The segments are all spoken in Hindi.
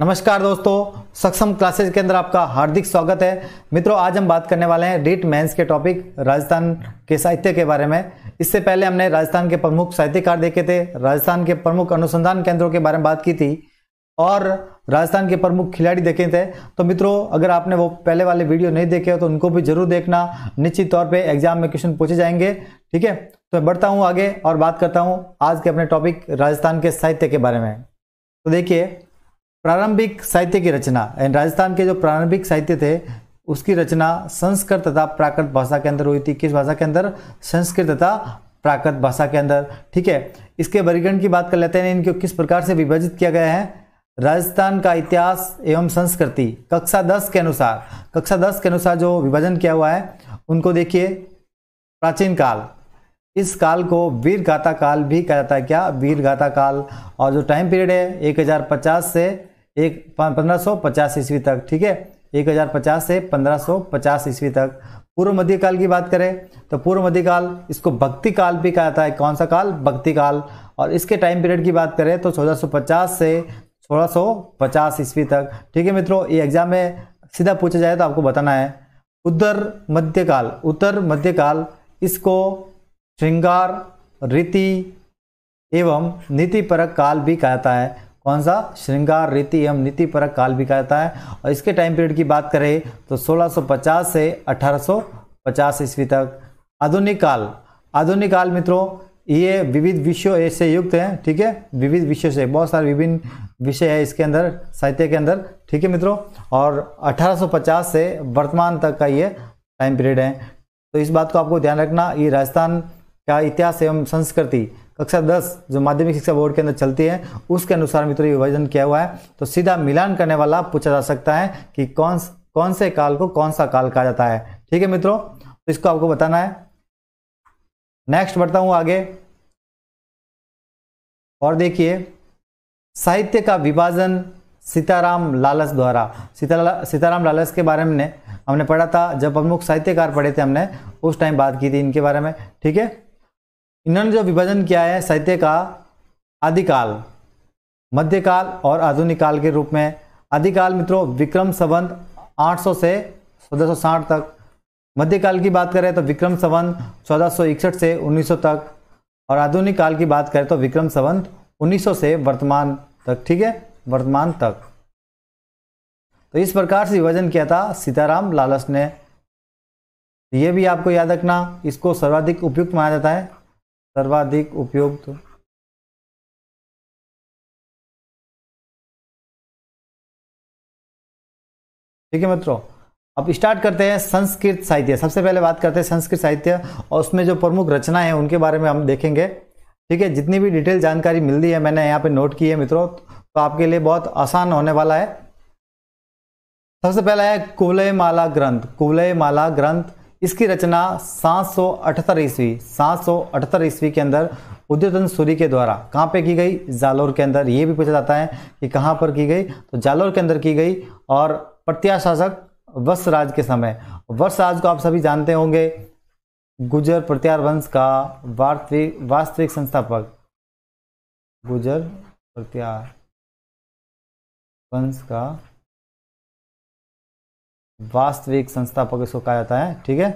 नमस्कार दोस्तों सक्षम क्लासेज के अंदर आपका हार्दिक स्वागत है मित्रों आज हम बात करने वाले हैं रीट मेंस के टॉपिक राजस्थान के साहित्य के बारे में इससे पहले हमने राजस्थान के प्रमुख साहित्यकार देखे थे राजस्थान के प्रमुख अनुसंधान केंद्रों के बारे में बात की थी और राजस्थान के प्रमुख खिलाड़ी देखे थे तो मित्रों अगर आपने वो पहले वाले वीडियो नहीं देखे हो तो उनको भी जरूर देखना निश्चित तौर पर एग्जाम में क्वेश्चन पूछे जाएंगे ठीक है तो मैं बढ़ता हूँ आगे और बात करता हूँ आज के अपने टॉपिक राजस्थान के साहित्य के बारे में तो देखिए प्रारंभिक साहित्य की रचना एंड राजस्थान के जो प्रारंभिक साहित्य थे उसकी रचना संस्कृत तथा प्राकृत भाषा के अंदर हुई थी किस भाषा के अंदर संस्कृत तथा प्राकृत भाषा के अंदर ठीक है इसके वर्गीकरण की बात कर लेते हैं इनको किस प्रकार से विभाजित किया गया है राजस्थान का इतिहास एवं संस्कृति कक्षा दस के अनुसार कक्षा दस के अनुसार जो विभाजन किया हुआ है उनको देखिए प्राचीन काल इस काल को वीर गाथा काल भी कहा जाता है क्या वीर गाथा काल और जो टाइम पीरियड है 1050 से एक पंद्रह सौ पचास ईस्वी तक ठीक है एक हजार पचास से पंद्रह सौ पचास ईस्वी तक पूर्व मध्यकाल की बात करें तो पूर्व मध्यकाल इसको भक्ति काल भी कहा जाता है कौन सा काल भक्ति काल और इसके टाइम पीरियड की बात करें तो पचास से 1650 ईस्वी तक ठीक है मित्रों ये एग्जाम में सीधा पूछा जाए तो आपको बताना है उत्तर मध्यकाल उत्तर मध्यकाल इसको श्रृंगार रीति एवं नीतिपरक काल भी कहता है कौन सा श्रृंगार रीति एवं नीति परक काल भी कहता है और इसके टाइम पीरियड की बात करें तो 1650 से 1850 ईस्वी तक आधुनिक काल आधुनिक काल मित्रों ये विविध विषयों से युक्त हैं ठीक है विविध विषयों से बहुत सारे विभिन्न विषय है इसके अंदर साहित्य के अंदर ठीक है मित्रों और 1850 से वर्तमान तक का ये टाइम पीरियड है तो इस बात को आपको ध्यान रखना ये राजस्थान का इतिहास एवं संस्कृति कक्षा दस जो माध्यमिक शिक्षा बोर्ड के अंदर चलती है उसके अनुसार मित्रों विभाजन किया हुआ है तो सीधा मिलान करने वाला पूछा जा सकता है कि कौन कौन से काल को कौन सा काल कहा जाता है ठीक है मित्रों तो इसको आपको बताना है नेक्स्ट बढ़ता हूं आगे और देखिए साहित्य का विभाजन सीताराम लालस द्वारा सीता सीताराम लालस के बारे में हमने पढ़ा था जब प्रमुख साहित्यकार पढ़े थे हमने उस टाइम बात की थी इनके बारे में ठीक है इन्होंने जो विभाजन किया है साहित्य का आदिकाल मध्यकाल और आधुनिक काल के रूप में आदिकाल मित्रों विक्रम संबंध 800 से 1460 तक मध्यकाल की बात करें तो विक्रम संबंध 1461 से 1900 तक और आधुनिक काल की बात करें तो विक्रम संवंत 1900 से वर्तमान तक ठीक है वर्तमान तक तो इस प्रकार से विभाजन किया था सीताराम लालस ने यह भी आपको याद रखना इसको सर्वाधिक उपयुक्त माना जाता है सर्वाधिक उपयुक्त ठीक है मित्रों अब स्टार्ट करते हैं संस्कृत साहित्य सबसे पहले बात करते हैं संस्कृत साहित्य और उसमें जो प्रमुख रचना है उनके बारे में हम देखेंगे ठीक है जितनी भी डिटेल जानकारी मिलती है मैंने यहाँ पे नोट की है मित्रों तो आपके लिए बहुत आसान होने वाला है सबसे पहला है कुवलय माला ग्रंथ कुवलय माला ग्रंथ इसकी रचना सात सौ अठहत्तर ईस्वी सात सौ अठहत्तर ईस्वी के अंदर उद्योधन सूरी के द्वारा कहाँ पे की गई जालोर के अंदर ये भी पूछा जाता है कि कहाँ पर की गई तो जालोर के अंदर की गई और प्रत्याशासक वत्सराज के समय वत्सराज को आप सभी जानते होंगे गुजर प्रत्यार वंश का वास्तविक वास्तविक संस्थापक गुजर प्रत्यार वंश का वास्तविक संस्थापक इसको कहा जाता है ठीक है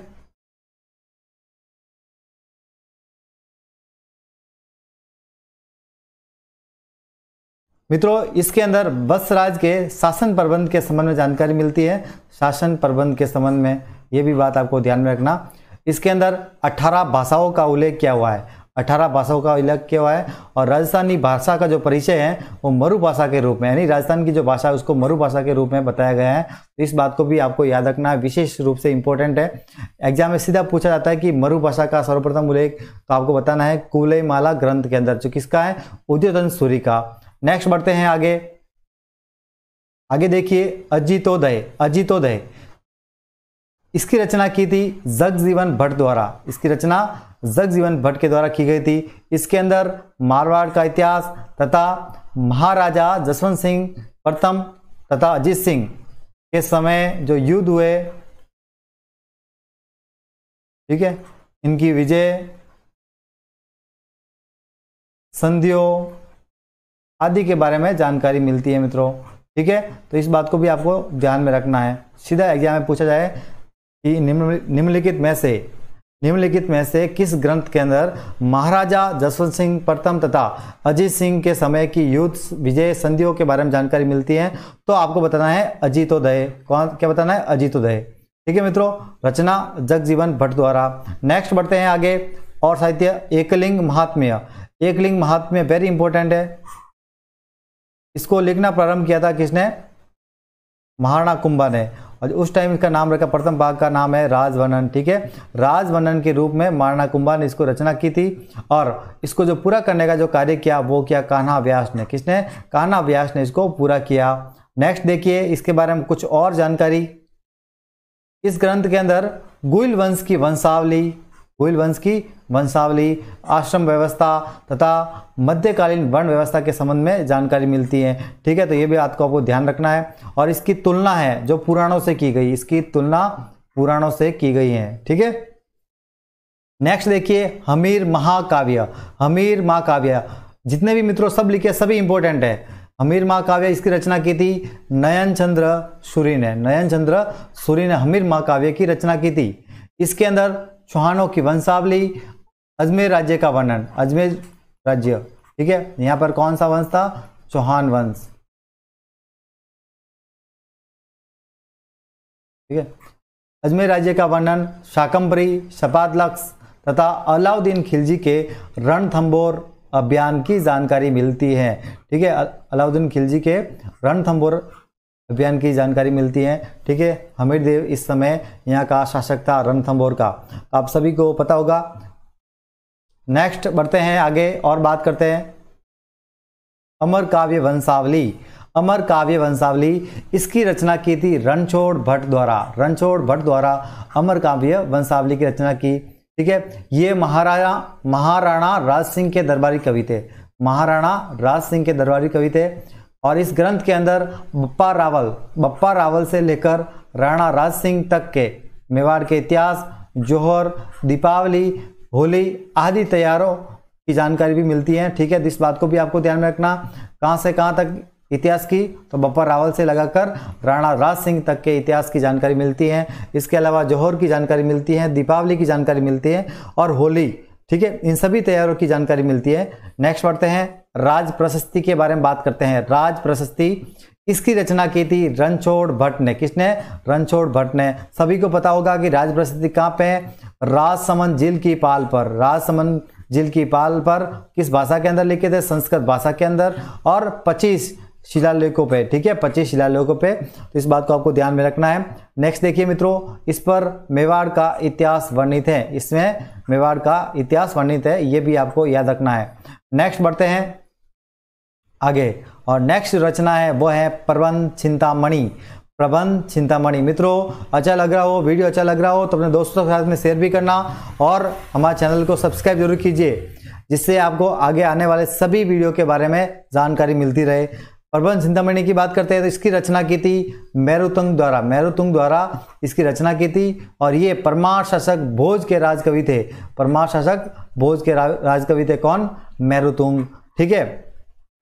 मित्रों इसके अंदर बस राज के शासन प्रबंध के संबंध में जानकारी मिलती है शासन प्रबंध के संबंध में यह भी बात आपको ध्यान में रखना इसके अंदर 18 भाषाओं का उल्लेख किया हुआ है अठारह भाषाओं का इलाके हुआ है और राजस्थानी भाषा का जो परिचय है वो मरु भाषा के रूप में यानी राजस्थान की जो भाषा है उसको मरु भाषा के रूप में बताया गया है तो इस बात को भी आपको याद रखना विशेष रूप से इंपॉर्टेंट है एग्जाम में सीधा पूछा जाता है कि मरु भाषा का सर्वप्रथम उल्लेख तो आपको बताना है माला ग्रंथ के अंदर जो किसका है उद्योधन सूरी का नेक्स्ट बढ़ते हैं आगे आगे देखिए अजितोदय अजीतोदय इसकी रचना की थी जग जीवन भट्ट द्वारा इसकी रचना जगजीवन भट्ट के द्वारा की गई थी इसके अंदर मारवाड़ का इतिहास तथा महाराजा जसवंत सिंह प्रथम तथा अजीत सिंह के समय जो युद्ध हुए ठीक है इनकी विजय संधियों आदि के बारे में जानकारी मिलती है मित्रों ठीक है तो इस बात को भी आपको ध्यान में रखना है सीधा एग्जाम में पूछा जाए कि निम्नलिखित में से निम्नलिखित में से किस ग्रंथ के अंदर महाराजा जसवंत सिंह प्रथम तथा अजीत सिंह के समय की युद्ध विजय संधियों के बारे में जानकारी मिलती है तो आपको बताना है अजीतोदय कौन क्या बताना है अजीतोदय ठीक है मित्रों रचना जगजीवन भट्ट द्वारा नेक्स्ट बढ़ते हैं आगे और साहित्य एकलिंग महात्म्य एकलिंग महात्म्य वेरी इंपॉर्टेंट है इसको लिखना प्रारंभ किया था किसने महाराणा कुंभा ने और उस टाइम इसका नाम रखा प्रथम भाग का नाम है राजवनन ठीक है राजवनन के रूप में मारणा कुंभा ने इसको रचना की थी और इसको जो पूरा करने का जो कार्य किया वो किया कान्हा व्यास ने किसने कान्हा व्यास ने इसको पूरा किया नेक्स्ट देखिए इसके बारे में कुछ और जानकारी इस ग्रंथ के अंदर गुइल वंश की वंशावली गुइल वंश की वंशावली आश्रम व्यवस्था तथा मध्यकालीन वर्ण व्यवस्था के संबंध में जानकारी मिलती है ठीक है तो ये भी आपको आपको ध्यान रखना है और इसकी तुलना है जो पुराणों से की गई इसकी तुलना पुराणों से की गई है ठीक है नेक्स्ट देखिए हमीर महाकाव्य हमीर महाकाव्य जितने भी मित्रों सब लिखे सभी इंपॉर्टेंट है हमीर महाकाव्य इसकी रचना की थी नयन चंद्र सूरी ने नयन चंद्र सूरी ने हमीर महाकाव्य की रचना की थी इसके अंदर चौहानों की वंशावली अजमेर राज्य का वर्णन अजमेर राज्य ठीक है यहाँ पर कौन सा वंश था चौहान वंश ठीक है अजमेर राज्य का वर्णन शाकंबरी शपादलक्ष तथा अलाउद्दीन खिलजी के रणथंबोर अभियान की जानकारी मिलती है ठीक है अलाउद्दीन खिलजी के रणथंबोर अभियान की जानकारी मिलती है ठीक है हमीर देव इस समय यहाँ का शासक था रणथंबोर का आप सभी को पता होगा नेक्स्ट बढ़ते हैं आगे और बात करते हैं अमर काव्य वंशावली अमर काव्य वंशावली इसकी रचना की थी रणछोड़ भट्ट द्वारा रणछोड़ भट्ट द्वारा अमर काव्य वंशावली की रचना की ठीक है ये महाराणा महाराणा राज सिंह के दरबारी कवि थे महाराणा राज सिंह के दरबारी कवि थे और इस ग्रंथ के अंदर बप्पा रावल बप्पा रावल से लेकर राणा राज सिंह तक के मेवाड़ के इतिहास जोहर दीपावली होली आदि त्यौहारों की जानकारी भी मिलती है ठीक है इस बात को भी आपको ध्यान में रखना कहाँ से कहाँ तक इतिहास की तो बप्पा रावल से लगाकर राणा राज सिंह तक के इतिहास की जानकारी मिलती है इसके अलावा जौहर की जानकारी मिलती है दीपावली की जानकारी मिलती है और होली ठीक है इन सभी त्यौहारों की जानकारी मिलती है नेक्स्ट पढ़ते हैं राज प्रशस्ति के बारे में बात करते हैं राज प्रशस्ति इसकी रचना की थी रणछोड़ भट्ट ने किसने रणछोड़ भट्ट ने सभी को पता होगा कि राज प्रसिद्धि कहाँ पे राजसमंद जिल की पाल पर राजसमन जिल की पाल पर किस भाषा के अंदर लिखे थे संस्कृत भाषा के अंदर और 25 शिलालेखों पे ठीक है 25 शिलालेखों पे तो इस बात को आपको ध्यान में रखना है नेक्स्ट देखिए मित्रों इस पर मेवाड़ का इतिहास वर्णित है इसमें मेवाड़ का इतिहास वर्णित है ये भी आपको याद रखना है नेक्स्ट बढ़ते हैं आगे और नेक्स्ट रचना है वो है प्रबंध चिंतामणि प्रबंध चिंतामणि मित्रों अच्छा लग रहा हो वीडियो अच्छा लग रहा हो तो अपने दोस्तों के साथ में शेयर भी करना और हमारे चैनल को सब्सक्राइब जरूर कीजिए जिससे आपको आगे आने वाले सभी वीडियो के बारे में जानकारी मिलती रहे प्रबंध चिंतामणि की बात करते हैं तो इसकी रचना की थी मैरुतुंग द्वारा मैरुतुंग द्वारा इसकी रचना की थी और ये परमार शासक भोज के राजकवि थे परमार शासक भोज के राजकवि थे कौन मैरुतुंग ठीक है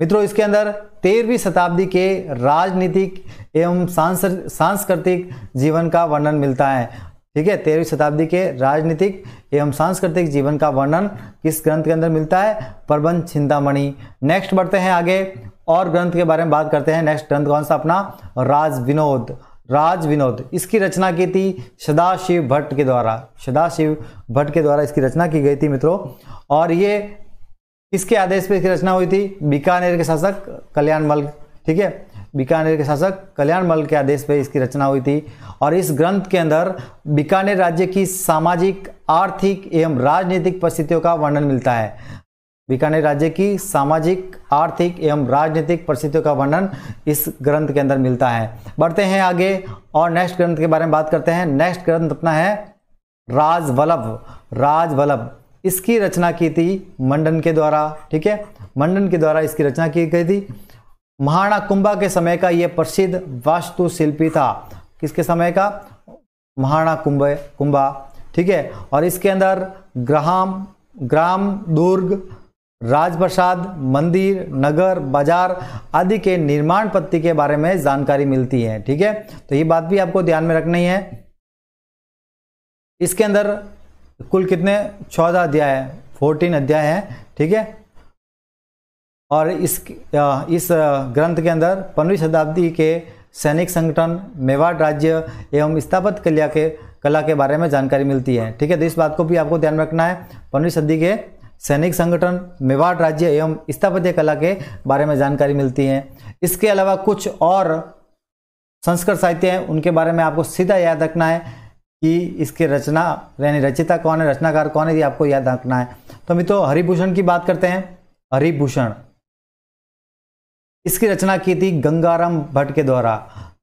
मित्रों इसके अंदर तेरहवीं शताब्दी के राजनीतिक एवं सांस्कृतिक जीवन का वर्णन मिलता है ठीक है तेरहवीं शताब्दी के राजनीतिक एवं सांस्कृतिक जीवन का वर्णन किस ग्रंथ के अंदर मिलता है प्रबंध चिंतामणि नेक्स्ट बढ़ते हैं आगे और ग्रंथ के बारे में बात करते हैं नेक्स्ट ग्रंथ कौन सा अपना राज विनोद राज विनोद इसकी रचना की थी सदाशिव भट्ट के द्वारा सदाशिव भट्ट के द्वारा इसकी रचना की गई थी मित्रों और ये किसके आदेश पर इसकी रचना हुई थी बीकानेर के शासक कल्याण मल ठीक है बीकानेर के शासक कल्याण मल के आदेश पर इसकी रचना हुई थी और इस ग्रंथ के अंदर बीकानेर राज्य की सामाजिक आर्थिक एवं राजनीतिक परिस्थितियों का वर्णन मिलता है बीकानेर राज्य की सामाजिक आर्थिक एवं राजनीतिक परिस्थितियों का वर्णन इस ग्रंथ के अंदर मिलता है बढ़ते हैं आगे और नेक्स्ट ग्रंथ के बारे में बात करते हैं नेक्स्ट ग्रंथ अपना है राजवल्लभ राजवल्लभ इसकी रचना की थी मंडन के द्वारा ठीक है मंडन के द्वारा इसकी रचना की गई थी महाराणा कुंभा के समय का यह प्रसिद्ध वास्तुशिल्पी था किसके समय का महाराणा कुंभ कुंभा ठीक है और इसके अंदर ग्राम ग्राम दुर्ग राजप्रसाद मंदिर नगर बाजार आदि के निर्माण पत्ती के बारे में जानकारी मिलती है ठीक है तो ये बात भी आपको ध्यान में रखनी है इसके अंदर कुल कितने चौदह अध्याय है फोर्टीन अध्याय है ठीक है और इस इस ग्रंथ के अंदर पंद्रहवीं शताब्दी के सैनिक संगठन मेवाड़ राज्य एवं स्थापत कल्या के कला के बारे में जानकारी मिलती है ठीक है तो इस बात को भी आपको ध्यान रखना है पंद्रहवीं सदी के सैनिक संगठन मेवाड़ राज्य एवं स्थापत्य कला के बारे में जानकारी मिलती है इसके अलावा कुछ और संस्कृत साहित्य हैं उनके बारे में आपको सीधा याद रखना है कि इसके रचना यानी रचिता कौन है रचनाकार कौन है ये आपको याद रखना है तो मित्रों हरिभूषण की बात करते हैं हरिभूषण इसकी रचना की थी गंगाराम भट्ट के द्वारा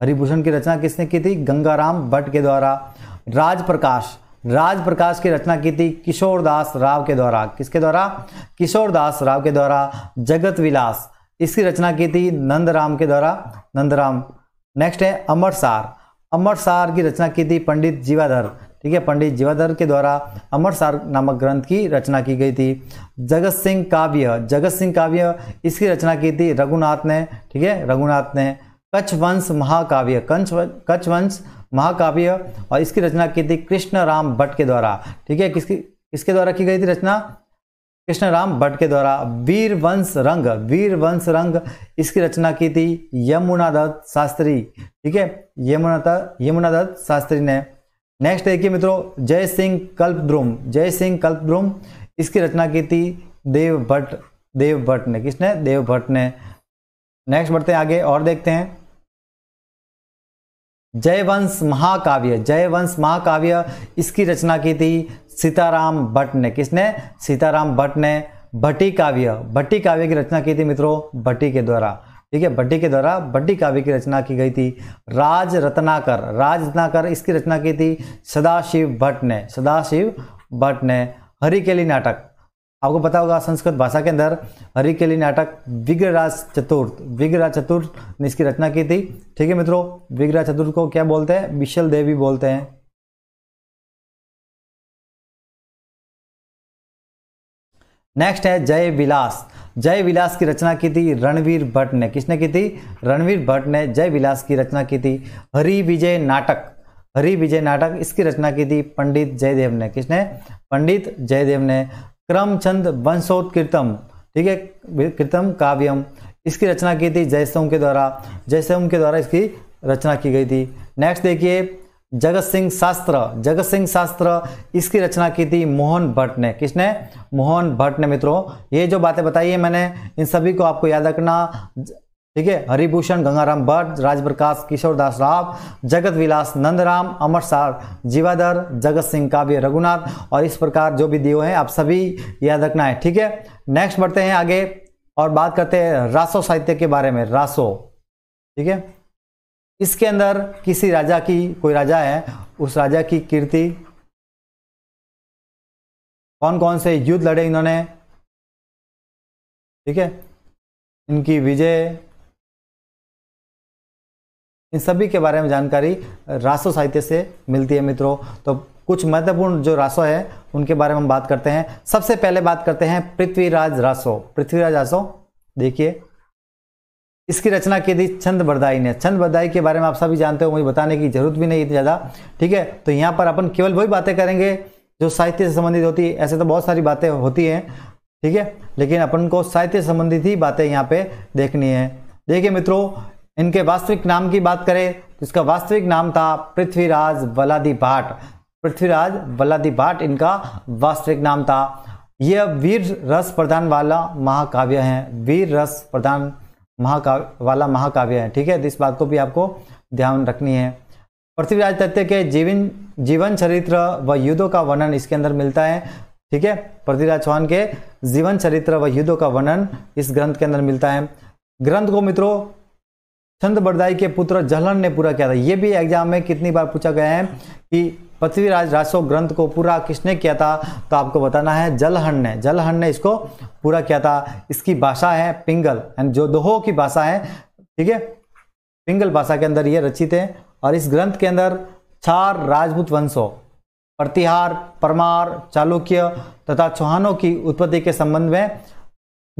हरिभूषण की रचना किसने की थी गंगाराम भट्ट के द्वारा राज प्रकाश राज प्रकाश की रचना की थी किशोर दास राव के द्वारा किसके द्वारा किशोर दास राव के द्वारा जगत विलास इसकी रचना की थी नंदराम के द्वारा नंदराम नेक्स्ट है अमर सार अमर सार की रचना की थी पंडित जीवाधर ठीक है पंडित जीवाधर के द्वारा अमर सार नामक ग्रंथ की रचना की गई थी जगत सिंह काव्य जगत सिंह काव्य इसकी रचना की थी रघुनाथ ने ठीक है रघुनाथ ने कच्छ वंश महाकाव्य कंच कच्छ वंश महाकाव्य और इसकी रचना की थी कृष्ण राम भट्ट के द्वारा ठीक है किसकी किसके द्वारा की गई थी रचना कृष्णराम भट्ट के द्वारा वीरवंश रंग वीरवंश रंग इसकी रचना की थी यमुना दत्त शास्त्री ठीक है यमुना यमुना दत्त शास्त्री ने नेक्स्ट देखिए मित्रों जय सिंह कल्पद्रुम जय सिंह कल्पद्रुम इसकी रचना की थी देव भट्ट देव भट्ट ने किसने देव भट्ट ने नेक्स्ट बढ़ते हैं आगे और देखते हैं जयवंश महाकाव्य जयवंश महाकाव्य इसकी रचना की थी सीताराम भट्ट ने किसने सीताराम भट्ट ने भट्टी काव्य भट्टी काव्य की रचना की थी मित्रों भट्टी के द्वारा ठीक है भट्टी के द्वारा भट्टी काव्य की रचना की गई थी राज रत्नाकर राज रत्नाकर इसकी रचना की थी सदाशिव भट्ट ने सदाशिव भट्ट ने हरिकेली नाटक आपको पता होगा संस्कृत भाषा के अंदर हरिकेली नाटक विग्रराज चतुर्थ विग्रराज चतुर्थ ने इसकी रचना की थी ठीक है मित्रों विग्रराज चतुर्थ को क्या बोलते हैं विशल देवी बोलते हैं नेक्स्ट है जय विलास जय विलास की रचना की थी रणवीर भट्ट ने किसने की थी रणवीर भट्ट ने जय विलास की रचना की थी हरि विजय नाटक हरि विजय नाटक इसकी रचना की थी पंडित जयदेव ने किसने पंडित जयदेव ने क्रमचंद वंशोत्कीर्तम ठीक है कीर्तम काव्यम इसकी रचना की थी जयसोम के द्वारा जयसोम के द्वारा इसकी रचना की गई थी नेक्स्ट देखिए जगत सिंह शास्त्र जगत सिंह शास्त्र इसकी रचना की थी मोहन भट्ट ने किसने मोहन भट्ट ने मित्रों ये जो बातें बताई है मैंने इन सभी को आपको याद रखना ठीक है हरिभूषण गंगाराम भट्ट राजप्रकाश किशोर दास राव जगत विलास नंदराम अमर सार जीवाधर जगत सिंह काव्य रघुनाथ और इस प्रकार जो भी दियो हैं आप सभी याद रखना है ठीक है नेक्स्ट बढ़ते हैं आगे और बात करते हैं रासो साहित्य के बारे में रासो ठीक है इसके अंदर किसी राजा की कोई राजा है उस राजा की कीर्ति कौन कौन से युद्ध लड़े इन्होंने ठीक है इनकी विजय इन सभी के बारे में जानकारी रासो साहित्य से मिलती है मित्रों तो कुछ महत्वपूर्ण जो रासो है उनके बारे में हम बात करते हैं सबसे पहले बात करते हैं पृथ्वीराज रासो पृथ्वीराज रासो देखिए इसकी रचना की थी छंद बरदाई ने छंद बरदाई के बारे में आप सभी जानते हो मुझे बताने की जरूरत भी नहीं ज़्यादा ठीक है तो यहाँ पर अपन केवल वही बातें करेंगे जो साहित्य से संबंधित होती है ऐसे तो बहुत सारी बातें होती हैं ठीक है लेकिन अपन को साहित्य संबंधित ही बातें यहाँ पे देखनी है देखिए मित्रों इनके वास्तविक नाम की बात करें तो इसका वास्तविक नाम था पृथ्वीराज वलादी भाट पृथ्वीराज वलादी भाट इनका वास्तविक नाम था यह वीर रस प्रधान वाला महाकाव्य है वीर रस प्रधान महाकाव्य वाला महाकाव्य है ठीक है तो इस बात को भी आपको ध्यान रखनी है पृथ्वीराज तथ्य के जीवन जीवन चरित्र व युद्धों का वर्णन इसके अंदर मिलता है ठीक है पृथ्वीराज चौहान के जीवन चरित्र व युद्धों का वर्णन इस ग्रंथ के अंदर मिलता है ग्रंथ को मित्रों चंद बरदाई के पुत्र जहलन ने पूरा किया था ये भी एग्जाम में कितनी बार पूछा गया है कि पृथ्वीराज रासो ग्रंथ को पूरा किसने किया था तो आपको बताना है जलहन ने जलहन ने इसको पूरा किया था इसकी भाषा है पिंगल एंड जो दोहो की भाषा है ठीक है पिंगल भाषा के अंदर ये रचित है और इस ग्रंथ के अंदर चार राजपूत वंशों प्रतिहार परमार चालुक्य तथा चौहानों की उत्पत्ति के संबंध में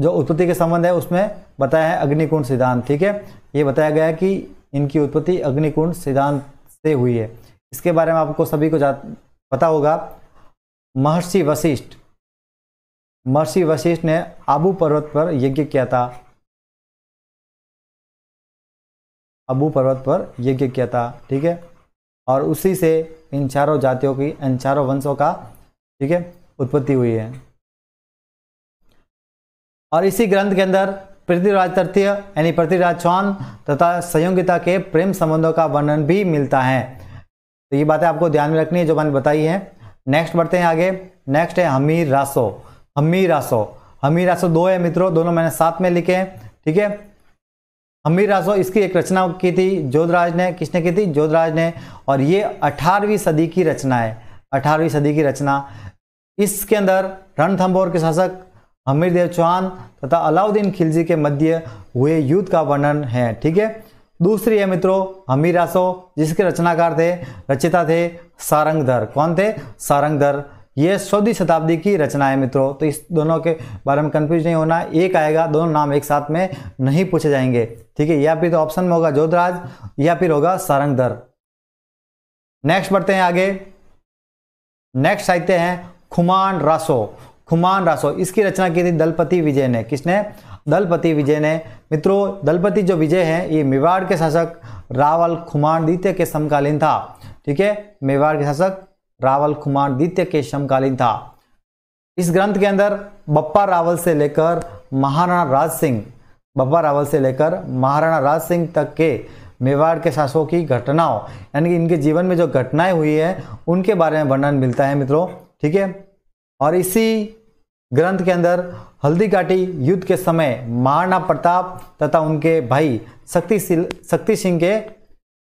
जो उत्पत्ति के संबंध है उसमें बताया है अग्निकुंड सिद्धांत ठीक है ये बताया गया है कि इनकी उत्पत्ति अग्निकुंड सिद्धांत से हुई है इसके बारे में आपको सभी को पता होगा महर्षि वशिष्ठ महर्षि वशिष्ठ ने आबू पर्वत पर यज्ञ किया था अबू पर्वत पर यज्ञ किया था ठीक है और उसी से इन चारों जातियों की इन चारों वंशों का ठीक है उत्पत्ति हुई है और इसी ग्रंथ के अंदर पृथ्वीराज तृतीय यानी पृथ्वीराज चौहान तथा संयोगिता के प्रेम संबंधों का वर्णन भी मिलता है तो ये बातें आपको ध्यान में रखनी है जो मैंने बताई है नेक्स्ट बढ़ते हैं आगे नेक्स्ट है हमीर रासो हमीर रासो हमीर रासो दो है मित्रों दोनों मैंने साथ में लिखे हैं ठीक है हमीर रासो इसकी एक रचना की थी जोधराज ने किसने की थी जोधराज ने और ये अठारहवीं सदी की रचना है अठारहवीं सदी की रचना इसके अंदर रणथंबोर के शासक हमीर देव चौहान तथा अलाउद्दीन खिलजी के मध्य हुए युद्ध का वर्णन है ठीक है दूसरी है मित्रों आसो जिसके रचनाकार थे रचिता थे सारंगधर कौन थे सारंगधर ये सौदी शताब्दी की रचना है मित्रों तो इस दोनों के बारे में कंफ्यूज नहीं होना एक आएगा दोनों नाम एक साथ में नहीं पूछे जाएंगे ठीक है या फिर तो ऑप्शन में होगा जोधराज या फिर होगा सारंगधर नेक्स्ट बढ़ते हैं आगे नेक्स्ट साहित्य है खुमान रासो खुमान रासो इसकी रचना की थी दलपति विजय ने किसने दलपति विजय ने मित्रों दलपति जो विजय है ये मेवाड़ के शासक रावल खुमान द्वितीय के समकालीन था ठीक है मेवाड़ के शासक रावल खुमान द्वितीय के समकालीन था इस ग्रंथ के अंदर बप्पा रावल से लेकर महाराणा राज सिंह बप्पा रावल से लेकर महाराणा राज सिंह तक के मेवाड़ के शासकों की घटनाओं यानी कि इनके जीवन में जो घटनाएं हुई है उनके बारे में वर्णन मिलता है मित्रों ठीक है और इसी ग्रंथ के अंदर हल्दी घाटी युद्ध के समय महाराणा प्रताप तथा उनके भाई शक्ति शक्ति सिंह के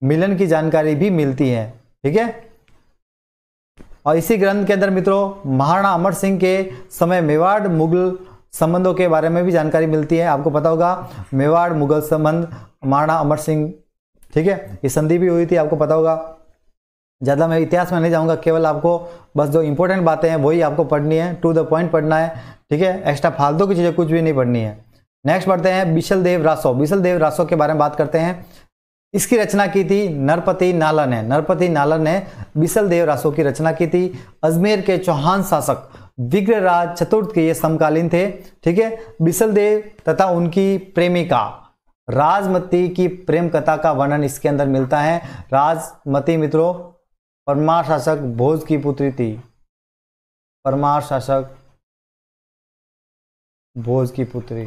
मिलन की जानकारी भी मिलती है ठीक है और इसी ग्रंथ के अंदर मित्रों महाराणा अमर सिंह के समय मेवाड़ मुगल संबंधों के बारे में भी जानकारी मिलती है आपको पता होगा मेवाड़ मुगल संबंध महाराणा अमर सिंह ठीक है ये संधि भी हुई थी आपको पता होगा ज़्यादा मैं इतिहास में नहीं जाऊँगा केवल आपको बस जो इंपॉर्टेंट बातें हैं वही आपको पढ़नी है टू द पॉइंट पढ़ना है ठीक है एक्स्ट्रा फालतू की चीज़ें कुछ भी नहीं पढ़नी है नेक्स्ट पढ़ते हैं बिशल देव रासो बिशल देव रासो के बारे में बात करते हैं इसकी रचना की थी नरपति नाला ने नरपति नाला ने बिशल देव रासो की रचना की थी अजमेर के चौहान शासक विग्रराज चतुर्थ के ये समकालीन थे ठीक है बिशल देव तथा उनकी प्रेमिका राजमती की प्रेम कथा का वर्णन इसके अंदर मिलता है राजमती मित्रों परमार शासक भोज की पुत्री थी परमार शासक भोज की पुत्री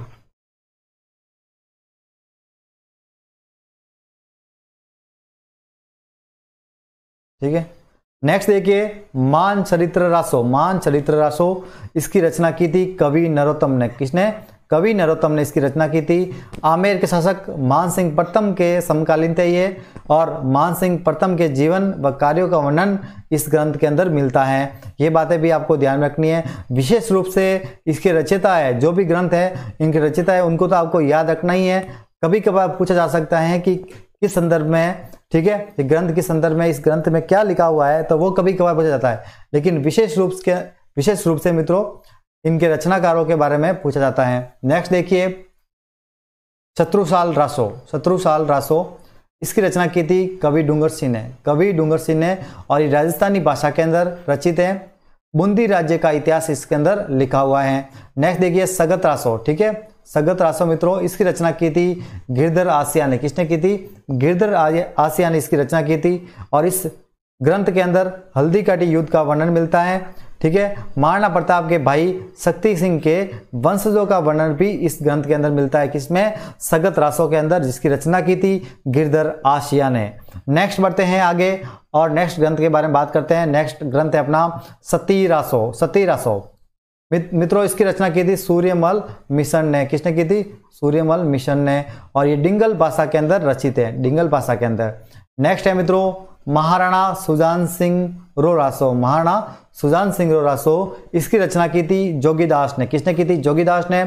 ठीक है नेक्स्ट देखिए मान चरित्र रासो मान चरित्र रासो इसकी रचना की थी कवि नरोत्तम ने किसने कवि नरोत्तम ने इसकी रचना की थी आमेर के शासक मान सिंह प्रथम के समकालीन थे ये और मान सिंह प्रथम के जीवन व कार्यों का वर्णन इस ग्रंथ के अंदर मिलता है ये बातें भी आपको ध्यान रखनी है विशेष रूप से इसके रचयिता है जो भी ग्रंथ है इनके रचयिता है उनको तो आपको याद रखना ही है कभी कभार पूछा जा सकता है कि किस संदर्भ में ठीक है ये ग्रंथ के संदर्भ में इस ग्रंथ में क्या लिखा हुआ है तो वो कभी कभार पूछा जाता है लेकिन विशेष रूप से विशेष रूप से मित्रों इनके रचनाकारों के बारे में पूछा जाता है नेक्स्ट देखिए शत्रुशाल रासो शत्रुशाल रासो इसकी रचना की थी कवि डूंगर सिंह ने कवि डूंगर सिंह ने और ये राजस्थानी भाषा के अंदर रचित है बूंदी राज्य का इतिहास इसके अंदर लिखा हुआ है नेक्स्ट देखिए सगत रासो ठीक है सगत रासो मित्रों इसकी रचना की थी गिरधर आसिया ने किसने की थी गिरधर आसिया ने इसकी रचना की थी और इस ग्रंथ के अंदर हल्दी काटी युद्ध का वर्णन मिलता है ठीक है महाराणा प्रताप के भाई शक्ति सिंह के वंशजों का वर्णन भी इस ग्रंथ के अंदर मिलता है किसमें सगत रासो के अंदर जिसकी रचना की थी गिरधर आशिया ने नेक्स्ट बढ़ते हैं आगे और नेक्स्ट ग्रंथ के बारे में बात करते हैं नेक्स्ट ग्रंथ है अपना सती रासो सती रासो मित्रों इसकी रचना की थी सूर्यमल मिशन ने किसने की थी सूर्यमल मिशन ने और ये डिंगल भाषा के अंदर रचित है डिंगल भाषा के अंदर नेक्स्ट है मित्रों महाराणा सुजान सिंह रोरासो महाराणा सुजान सिंह रोरासो इसकी रचना की थी जोगीदास ने किसने की थी जोगीदास ने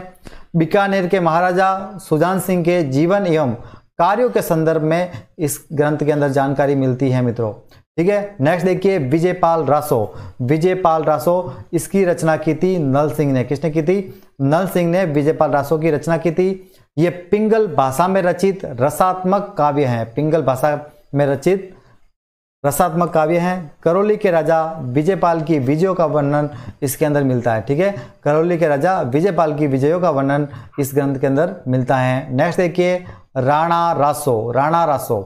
बीकानेर के महाराजा सुजान सिंह के जीवन एवं कार्यों के संदर्भ में इस ग्रंथ के अंदर जानकारी मिलती है मित्रों ठीक है नेक्स्ट देखिए विजयपाल रासो विजयपाल रासो इसकी रचना की थी नल सिंह ने किसने की थी नल सिंह ने विजयपाल रासो की रचना की थी ये पिंगल भाषा में रचित रसात्मक काव्य है पिंगल भाषा में रचित रसात्मक काव्य हैं करौली के राजा विजयपाल की विजयों का वर्णन इसके अंदर मिलता है ठीक है करौली के राजा विजयपाल की विजयों का वर्णन इस ग्रंथ के अंदर मिलता है नेक्स्ट देखिए राणा रासो राणा रासो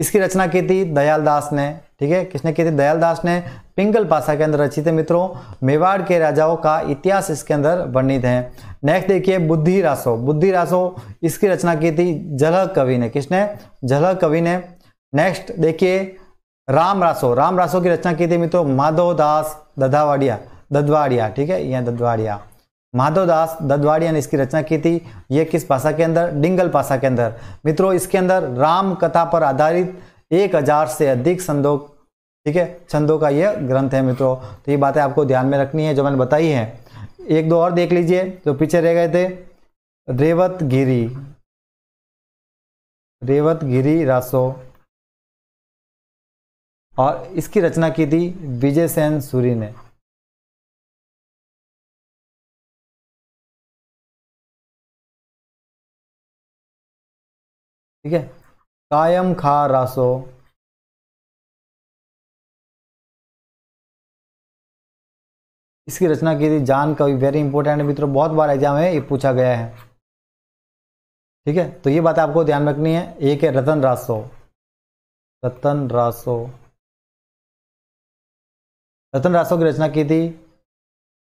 इसकी रचना की थी दयाल दास ने ठीक है किसने की थी दयाल दास ने पिंगल पासा के अंदर रचित है मित्रों मेवाड़ के राजाओं का इतिहास इसके अंदर वर्णित है नेक्स्ट देखिए बुद्धि रासो बुद्धि रासो इसकी रचना की थी जलह कवि ने किसने जलह कवि ने नेक्स्ट देखिए राम रासो राम रासो की रचना की थी मित्रों माधव दास दधावाड़िया ददवाड़िया ठीक है यह ददवाड़िया माधव दास ददवाड़िया ने इसकी रचना की थी यह किस भाषा के अंदर डिंगल भाषा के अंदर मित्रों इसके अंदर राम कथा पर आधारित एक हजार से अधिक संदो ठीक है छंदों का यह ग्रंथ है मित्रों तो ये बातें आपको ध्यान में रखनी है जो मैंने बताई है एक दो और देख लीजिए जो पीछे रह गए थे रेवत गिरी रेवत गिरी रासो और इसकी रचना की थी विजय सेन सूरी ने ठीक है कायम खा रासो इसकी रचना की थी जान कवि वेरी इंपॉर्टेंट मित्रों बहुत बार एग्जाम में ये पूछा गया है ठीक है तो ये बात आपको ध्यान रखनी है एक है रतन रासो रतन रासो रतन रासो की रचना की थी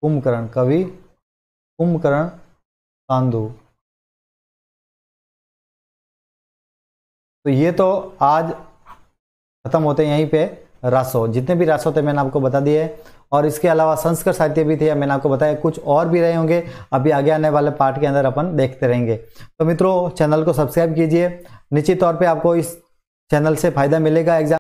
कुंभकर्ण कवि कुंभकर्ण कांदू तो ये तो आज खत्म होते हैं यहीं पे रासो जितने भी रासो थे मैंने आपको बता दिए और इसके अलावा संस्कृत साहित्य भी थे मैंने आपको बताया कुछ और भी रहे होंगे अभी आगे आने वाले पार्ट के अंदर अपन देखते रहेंगे तो मित्रों चैनल को सब्सक्राइब कीजिए निश्चित तौर पे आपको इस चैनल से फायदा मिलेगा एग्जाम